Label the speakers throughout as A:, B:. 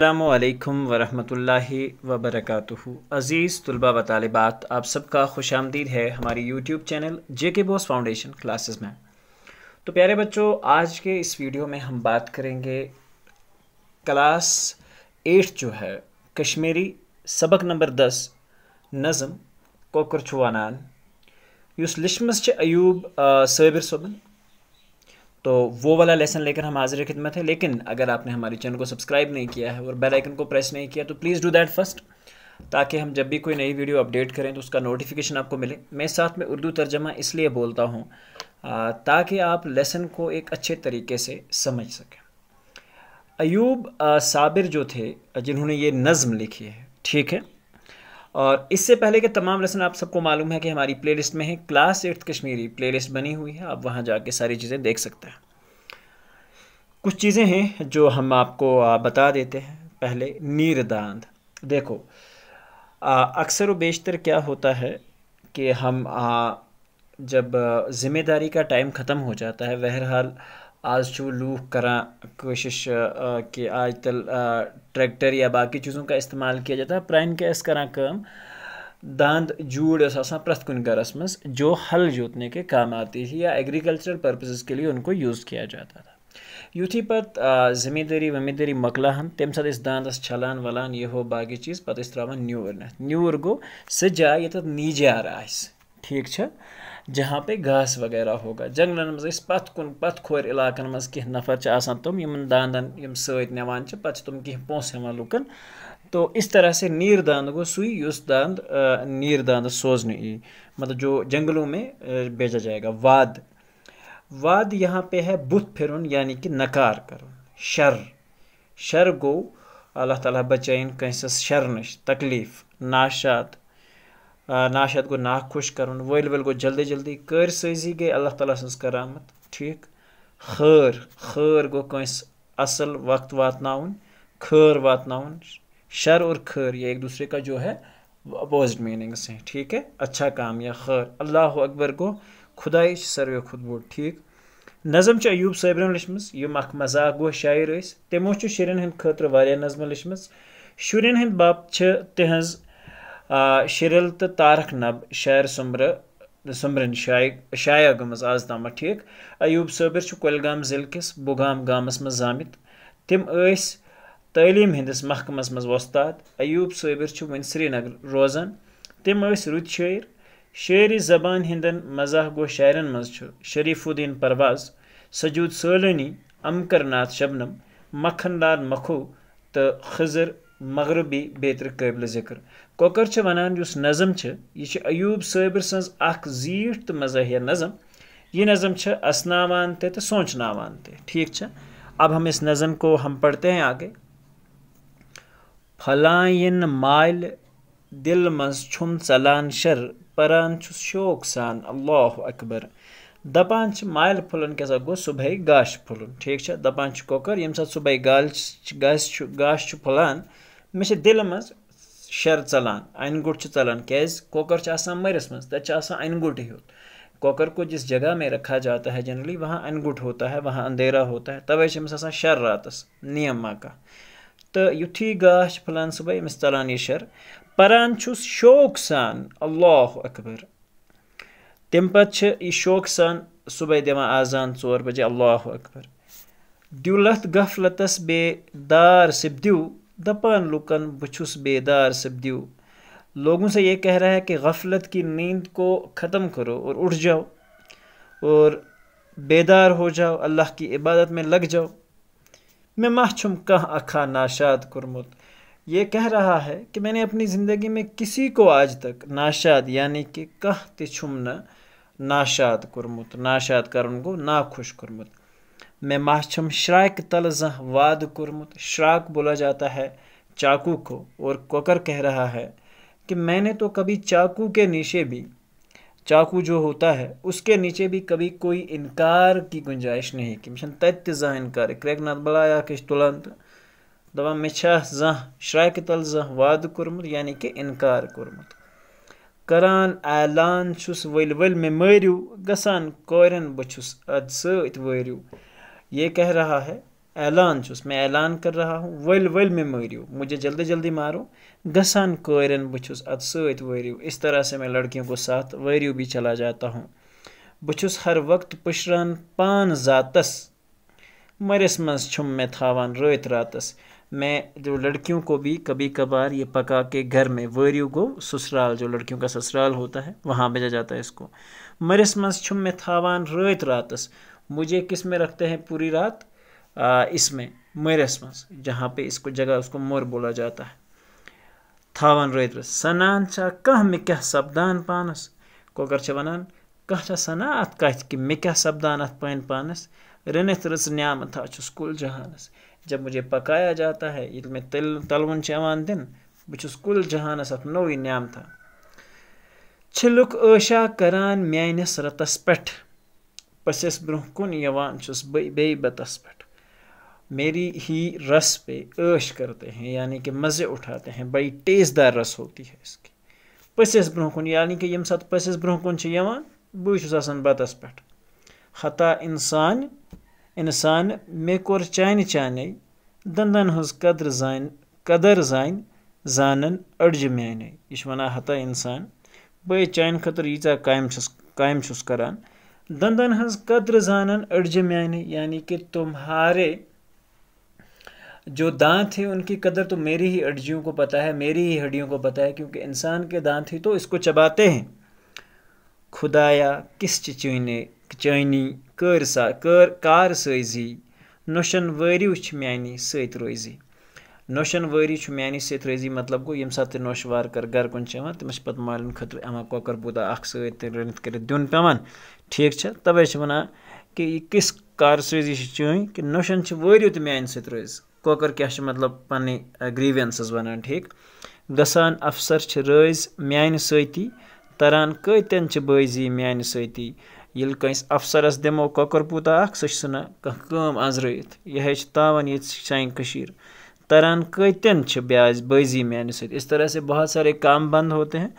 A: अल्लाम वरहमतुल्लाहि वबरकatuह अज़ीज़ तलबा व तालबात आप सबका खुश आमदीद है हमारी यूट्यूब चैनल जे के बोस फाउंडेशन क्लासेस में तो प्यारे बच्चों आज के इस वीडियो में हम बात करेंगे क्लास एट जो है कश्मीरी सबक नंबर दस नज़म कोकर छुवान यूस लिशमस अयूब सबिर सबन तो वो वाला लेसन लेकर हम हाजिर खिदमत है लेकिन अगर आपने हमारे चैनल को सब्सक्राइब नहीं किया है और बेल आइकन को प्रेस नहीं किया तो प्लीज़ डू दैट फर्स्ट ताकि हम जब भी कोई नई वीडियो अपडेट करें तो उसका नोटिफिकेशन आपको मिले मैं साथ में उर्दू तर्जमा इसलिए बोलता हूँ ताकि आप लेसन को एक अच्छे तरीके से समझ सकें अयूब साबिर जो थे जिन्होंने ये नज़म लिखी है ठीक है और इससे पहले के तमाम लेसन आप सबको मालूम है कि हमारी प्लेलिस्ट में है क्लास एट्थ कश्मीरी प्लेलिस्ट बनी हुई है आप वहाँ जाके सारी चीज़ें देख सकते हैं कुछ चीज़ें हैं जो हम आपको बता देते हैं पहले दांद देखो अक्सर व बेशतर क्या होता है कि हम आ, जब ज़िम्मेदारी का टाइम ख़त्म हो जाता है बहरहाल आज लूख करा कोशिश कि आज तल ट्रैक्टर या बाकी चीज़ों का इस्तेमाल किया जाता है प्रान कस करा कम दांद जूड़ प्रत कुन गरस मज जो हल जोतने के काम आती थी या एग्रीकल्चरल पर्पसेस के लिए उनको यूज़ किया जाता था युथी पत जमींदारी वमींदारी मकलान तम सात दांदस छलान वलान ये बाकी चीज़ पे त्रावान न्यूर नथ न्यूर गो सह जाए ये तो नीजार आस ठीक जहाँ पे घास वगैरह होगा जंगलन मज पथ कुन खोर इलाकन मज कह नफर आसान तुम इम दांदन इम सत नवान पुम कह पोस हेवान लुकन तो इस तरह से नीर दांद गो सुई उस दांद नीर दांद सोजने ई मतलब जो जंगलों में भेजा जाएगा वाद वाद यहाँ पे है बुत फिर यानी कि नकार कर शर शर गो अल्लाह ताला बचाइन कैसे शर नश तकलीफ़ नाशात नाशत गो नाखुश कर वल वल गो जल्दी जल्दी कर सजी गई अल्लाह ताली सज करामत ठीक खर खर गो कंस असल वक्त वातना खर वातना शर और खर ये एक दूसरे का जो है अपोजिट मीनिंग्स हैं ठीक है अच्छा काम या खर अल्लाह अकबर गो खुदाई सर्वे खुद बोड ठीक नज़म अयूब सैबरन लिचम यम अख मजाक गो शायर तमो शुन हंद खतर वारिया नज़म लिचम शुन हंद बाप तिहज شِرِل تہٕ تارک نب شاعر سُمبرٕ سُمبرٕنۍ شایع شایع گٔمٕژ آز تامَتھ ٹھیٖک ایوٗب صٲبِر چھُ کۄلگام ضِلعہٕ کِس بُگام گامَس منٛز زامٕتۍ تِم ٲسۍ تعلیٖم ہِنٛدِس محکمَس منٛز وۄستاد ایوٗب صٲبِر چھُ وۄنۍ سرینگر روزان تِم ٲسۍ رٕتۍ شٲعر شٲعری زبانہِ ہِنٛدٮ۪ن مزاح گو شاعرن منٛز چھُ شریٖف الدیٖن پرواز سجوٗد سٲلٲنی امکر ناتھ شبنم مکھن لال مکھو تہٕ خضر مغربی بیترِ قٲبلِ ذِکر کۄکر چھِ وَنان یُس نظم چھِ یہِ چھِ ایوٗب صٲبِر سٕنٛز اَکھ زیٖٹھ تہٕ مزاحیہ نظم یہِ نظم چھِ اَسناوان تہِ تہٕ سونٛچناوان تہِ ٹھیٖک چھا अब हम इस نظم کو हम पढ़ते ہیں آگے پھلایِن مالہِ دِل منٛز چھُم ژَلان شَر پَران چھُس شوق سان اللہ اکبر دَپان چھِ مالہِ پھُلُن کیٛاہ سا گوٚو صُبحٲے گاشہِ پھُلُن ٹھیٖک چھا دَپان چھِ کۄکَر ییٚمہِ ساتہٕ صُبحٲے گالہِ چھِ گاسہِ چھُ گاسہٕ چھُ پھُلان مےٚ چھِ دِلہِ منٛز شَر ژَلان اَنہِ گوٚٹ چھُ ژَلان کیٛازِ کۄکَر چھُ آسان مٔرِس منٛز تَتہِ چھُ آسان اَنہِ ہیوٚت को जिस जगह में रखा जाता है जनरली वहाँ गुट होता है वहाँ अंधेरा होता है तवे अमस आसान शर रात नियम का तो युथुए गाह फलान सुबह अमस चलान यह शर परान शौक सान अल्लाह अकबर तम पे यह सान सुबह दिवान आजान ओर बजे अल्लाह अकबर दिवलत गफलतस बे दार सिबद्यू दपान लुकन बह छुस बेदार सपदियो लोगों से ये कह रहा है कि गफलत की नींद को ख़त्म करो और उठ जाओ और बेदार हो जाओ अल्लाह की इबादत में लग जाओ मैं माह छुम कह अखा नाशाद कुरमुत ये कह रहा है कि मैंने अपनी ज़िंदगी में किसी को आज तक नाशाद यानी कि कह तुम न नाशाद कुरमुत नाशाद कर उनको नाखुश कुरमुत मे माहम श्राक तल जह वाद कुरमुत श्राक बोला जाता है चाकू को और कोकर कह रहा है कि मैंने तो कभी चाकू के नीचे भी चाकू जो होता है उसके नीचे भी कभी कोई इनकार की गुंजाइश नहीं की मिशन तत्य जह इनकार क्रैक नाथ बलाया किस तुलंत दवा मे जह श्राक तल जह वाद कुरमुत यानी कि इनकार कुरमुत करान ऐलान चुस वल वल मे मरू गसान कौरन बचुस अद सत वरू ये कह रहा है ऐलान चुस मैं ऐलान कर रहा हूँ वल वल में मरियो मुझे जल्दी जल्दी मारो गसान कोरन बुस अत सरियो इस तरह से मैं लड़कियों को साथ वरियो भी चला जाता हूँ बुस हर वक्त पुशरान पान जातस मरस मज छुम मैं थावान रोत रातस मैं जो लड़कियों को भी कभी कभार ये पका के घर में वरियो गो ससुराल जो लड़कियों का ससुराल होता है वहाँ भेजा जाता है इसको मरस मज छुम मैं थावान रोत रातस मुझे किस में रखते हैं पूरी रात इसमें मेरस मस जहाँ पे इसको जगह उसको मोर बोला जाता है थावन रोत्र सनान छा कह मे क्या सपदान पानस कोकर वनान कह सना अत कि मे क्या सपदान अत पान पानस रनित न्याम था चुस कुल जहानस जब मुझे पकाया जाता है ये तो मैं तल तलवन चवान दिन बुस कुल जहानस अत न्याम था छलुक ऐशा करान मानस रतस पे پٔژھِس برٛونٛہہ کُن یِوان چھُس بہٕ بیٚیہِ بَتَس پٮ۪ٹھ میری ہی رَس پے عٲش کرتے ہیں یعنی کہِ مَزٕ اُٹھاتے ہیں بَڑی ٹیز دار رَس ہوتی ہے اس کی پٔژھِس برٛونٛہہ کُن یعنی کہِ ییٚمہِ ساتہٕ پٔژھِس برٛونٛہہ کُن چھِ یِوان بٕے چھُس آسان بَتَس پٮ۪ٹھ ہتا اِنسان اِنسان مےٚ کوٚر چانہِ چانے دنٛدَن ہٕنٛز قدر زانہِ قدر زانہِ زانَن أڈجہِ میٛانے یہِ چھُ وَنان ہتا اِنسان بَے چانہِ خٲطرٕ ییٖژاہ کامہِ چھُس کامہِ چھُس کَران दंदन हज कद्र जानन अड़ज मैंने यानी कि तुम्हारे जो दांत है उनकी कदर तो मेरी ही अड़जियों को पता है मेरी ही हड्डियों को पता है क्योंकि इंसान के दांत ही तो इसको चबाते हैं खुदाया किस चिचने चैनी कर सा कर कार सजी नोशन वरी मानी सत रोजी नोशन वरी मानी सत रोजी मतलब गो यम सात नोशवार कर गर कुन चवान तमस पत मालन खुद अमा कोकर बूदा अख सत रनित कर दुन पेवान ठीक है तब वन कि यह किस कार चीन कि नोशन वर्यु तो मान सत रोज कोकर क्या मतलब पे ग्रीवेंस वन ठीक गसान अफसर से रज मान सी तरान कतन बजी मान सी ये कंस अफसर दमो कोकर पूता अन कम यह तावन ये सानी तरान कतन ब्याज बजी मान सी इस तरह से बहुत सारे काम बंद होते हैं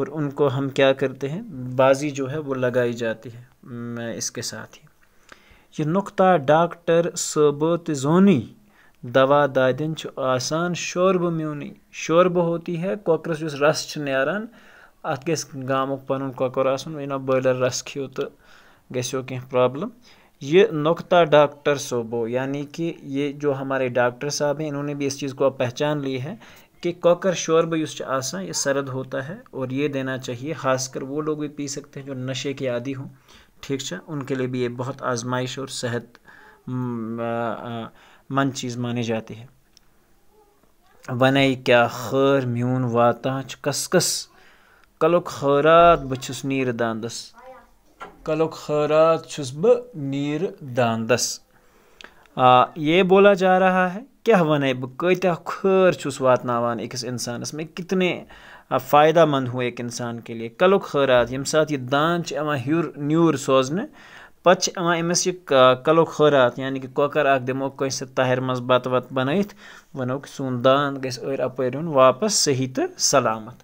A: और उनको हम क्या करते हैं बाजी जो है वो लगाई जाती है इसके साथ ही ये नुक्ता डॉक्टर सबत जोनी दवा दादिन आसान शोरब म्यूनी शोरब होती है कॉकरस जिस रस नारान अत गामुक पन कोकर आना बॉयलर रस खो तो गो कह प्रॉब्लम ये नुकता डॉक्टर सोबो यानी कि ये जो हमारे डॉक्टर साहब हैं इन्होंने भी इस चीज़ को पहचान ली है कि कॉकर शोरबा यूस आसा ये सरद होता है और ये देना चाहिए खासकर वो लोग भी पी सकते हैं जो नशे के आदि हों ठीक है उनके लिए भी ये बहुत आजमाइश और सेहत मंद चीज़ मानी जाती है वन क्या खर म्यून वाता कसकस कलुक खरात बस नीर दानदस कलुक खरात बह नीर ये बोला जा रहा है کیٛاہ وَنے بہٕ کۭتیٛاہ خٲر چھُس واتناوان أکِس اِنسانَس مےٚ کِتنے فایدہ منٛد ہوں ایک اِنسان کے لیے کَلُک خٲرات ییٚمہِ ساتہٕ یہِ دان چھِ یِوان ہیوٚر نیوٗر سوزنہٕ پَتہٕ چھِ یِوان أمِس یہِ کَلُک خٲرات یعنی کہِ کۄکَر اَکھ دِمو کٲنٛسہِ تاہرِ منٛز بَتہٕ وَتہٕ بَنٲیِتھ وَنوکھ سون دان گژھِ أرۍ اَپٲرۍ یُن واپَس صحیح تہٕ سلامَت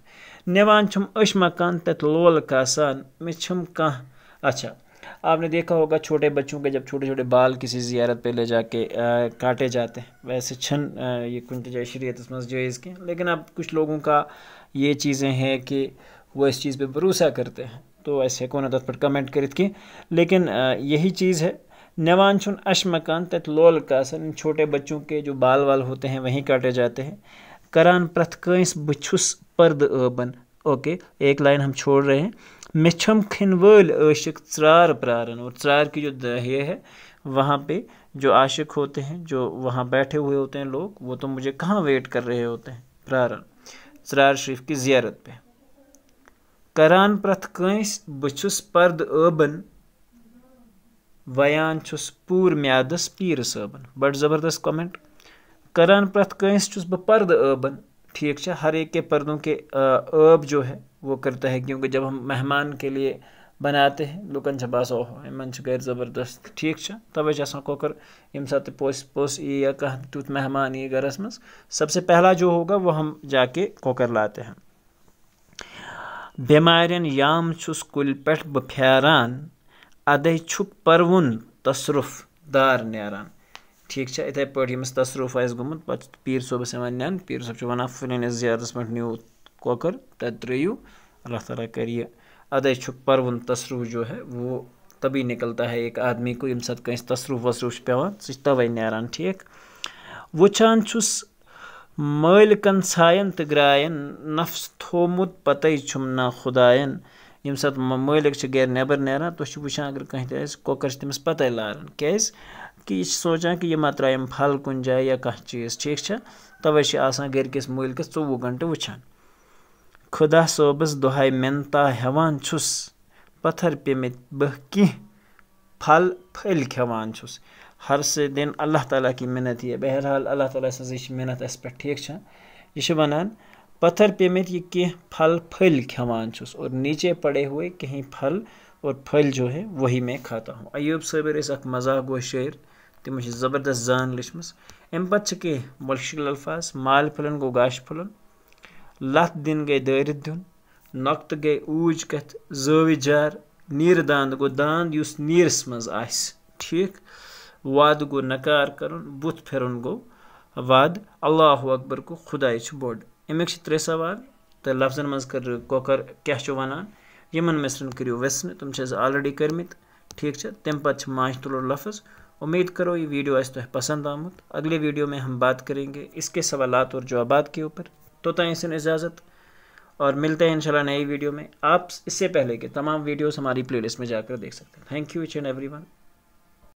A: نِوان چھِم أش مَکان تَتہِ لولہٕ کاسان مےٚ چھِم کانٛہہ اَچھا आपने देखा होगा छोटे बच्चों के जब छोटे छोटे बाल किसी जियारत पे ले जाके काटे जाते हैं वैसे छन ये गुंजाइश शरीत तो मस्जिद के लेकिन अब कुछ लोगों का ये चीज़ें हैं कि वो इस चीज़ पर भरोसा करते हैं तो ऐसे है नदत तो पर कमेंट करित की लेकिन यही चीज़ है नवान चुन अश मकान तथ लोल का असर छोटे बच्चों के जो बाल वाल होते हैं वहीं काटे जाते हैं करान प्रथ कंस बुछुस पर्द ओबन ओके एक लाइन हम छोड़ रहे हैं मे छम खिन वल आशिक त्रार प्रारन और चरार की जो दहे है वहाँ पे जो आशिक होते हैं जो वहाँ बैठे हुए होते हैं लोग वो तो मुझे कहाँ वेट कर रहे होते हैं प्रारन चरार शरीफ की जियारत पे करान प्रथ कंस बुस पर्द ओबन वयान चुस पूर म्यादस पीर सबन बड़ ज़बरदस्त कमेंट करान प्रथ कंस चुस पर्द ओबन ठीक है हर एक के पर्दों के अब जो है वो करता है क्योंकि जब हम मेहमान के लिए बनाते हैं लुकन छ बसो इन गर ज़बरदस्त ठीक तवे कोकर यम साथ पोस पोस ये या कह तुत मेहमान ये गरस में सबसे पहला जो होगा वो हम जाके कोकर लाते हैं बेमारन याम छुस कुल पे बफारान अदे छुक परवुन तसरुफ दार नारान ठीक है इथे पे यमस तसरुफ आस गुमत पीर सोबस वन पीर सोब वन फुल जियारत पे न्यू कौकर तत्रयु अल्लाह ताला करिए अदय छुक परवन तस्रू जो है वो तभी निकलता है एक आदमी को यम सत कंस तस्रू वस्रू पे सह तवे ठीक वुचान चुस मालिकन सायन तो ग्रायन नफ्स थोमुत पतई ना खुदायन यम सत मालिक गर नबर नारान तुम वुचान अगर कहीं कौकर तमिस पतई लारान क्या कि यह सोचान कि यह त्रा फल कुन जाए या कह चीज़ ठीक तवे आसान गरकिस मालिकस चौवह तो गंटे वुचान خۄدا صٲبَس دۄہَے مِنتا ہٮ۪وان چھُس پَتھَر پیٚمٕتۍ بٔہ کینٛہہ پھل پھٔلۍ کھٮ۪وان چھُس ہر سُہ دِن اللہ تعالیٰ کی منت یہ بہرحال اللہ تعالیٰ سٕنٛزٕے چھِ منت اَسہِ پٮ۪ٹھ ٹھیٖک چھا یہِ چھِ وَنان پَتھَر پیٚمٕتۍ یہِ کینٛہہ پھل پھٔلۍ کھٮ۪وان چھُس اور نیٖچے پڑے ہوئے کہیں پھل اور پھٔلۍ جو ہے وہی میں کھاتا ہوں ایوب صٲبِر ٲسۍ اَکھ مزاق گوٚو شٲعر تِمو چھِ زبردَست زان لیچھمٕژ اَمہِ پَتہٕ چھِ کینٛہہ مُشکل الفاظ مالہِ پھٔلٮ۪ن گوٚو گاشہِ پھٔلٮ۪ن لَتھ دِنۍ گٔے دٲرِتھ دیُن نۄقتہٕ گٔے اوٗج کَتھِ زٲوِج جار نیٖرٕ دانٛد گوٚو دانٛد یُس نیٖرِس منٛز آسہِ ٹھیٖک وعدٕ گوٚو نَکار کَرُن بُتھ پھِرُن گوٚو وعدٕ اللہ اکبر گوٚو خۄداے چھُ بوٚڑ اَمِکۍ چھِ ترٛےٚ سوال تہٕ لفظن منٛز کٔر کۄکَر کیٛاہ چھُ وَنان یِمَن مِصرَن کٔرِو وٮ۪سنہٕ تِم چھِ اَسہِ آلریڈی کٔرۍمٕتۍ ٹھیٖک چھا تَمہِ پَتہٕ چھِ ماجہِ تُلُن لفظ उम्मीद करो ये वीडियो आज तुम्हें पसंद आमुद अगले वीडियो में हम बात करेंगे इसके सवालात और जवाबात के ऊपर तो तयसन इजाज़त और मिलते हैं इंशाल्लाह नई वीडियो में आप इससे पहले के तमाम वीडियोस हमारी प्लेलिस्ट में जाकर देख सकते हैं thank you each and everyone